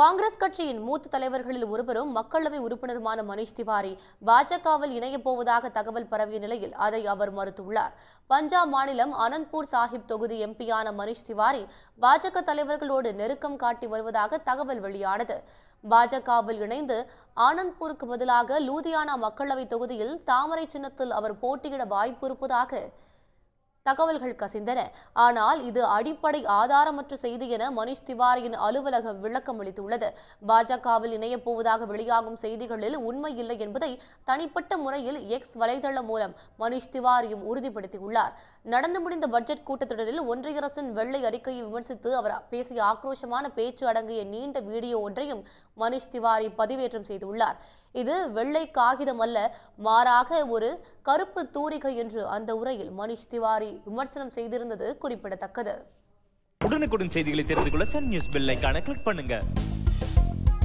காங்கிரஸ் கட்சியின் மூத்த தலைவர்களில் ஒருவரும் மக்களவை உறுப்பினருமான மனிஷ் திவாரி பாஜகவில் இணையப் போவதாக தகவல் பரவிய நிலையில் அதை அவர் மறுத்துள்ளார் பஞ்சாப் மாநிலம் அனந்த்பூர் சாஹிப் தொகுதி எம்பியான மனிஷ் திவாரி பாஜக தலைவர்களோடு நெருக்கம் காட்டி வருவதாக தகவல் வெளியானது பாஜகவில் இணைந்து ஆனந்த்பூருக்கு பதிலாக லூதியானா மக்களவை தொகுதியில் தாமரை சின்னத்தில் அவர் போட்டியிட வாய்ப்பு இருப்பதாக தகவல்கள் கசிந்தன ஆனால் இது அடிப்படை ஆதாரமற்ற செய்தி என மனிஷ் திவாரியின் அலுவலகம் விளக்கம் அளித்துள்ளது பாஜகவில் இணையப் போவதாக வெளியாகும் செய்திகளில் உண்மை இல்லை என்பதை தனிப்பட்ட முறையில் எக்ஸ் வலைதளம் மூலம் மனிஷ் திவாரியும் உறுதிப்படுத்தியுள்ளார் நடந்து முடிந்த பட்ஜெட் கூட்டத்தொடரில் ஒன்றிய அரசின் வெள்ளை அறிக்கையை விமர்சித்து அவர் பேசிய ஆக்ரோஷமான பேச்சு அடங்கிய நீண்ட வீடியோ ஒன்றையும் மனிஷ் திவாரி பதிவேற்றம் செய்துள்ளார் இது வெள்ளை காகிதம் அல்ல மாறாக ஒரு கருப்பு தூரிகை என்று அந்த உரையில் மனிஷ் திவாரி விமர்சனம் செய்திருந்தது குறிப்பிடத்தக்கது உடனுக்குடன் செய்திகளை தெரிந்து கொள்ள சன் நியூஸ் பெல் கிளிக் பண்ணுங்க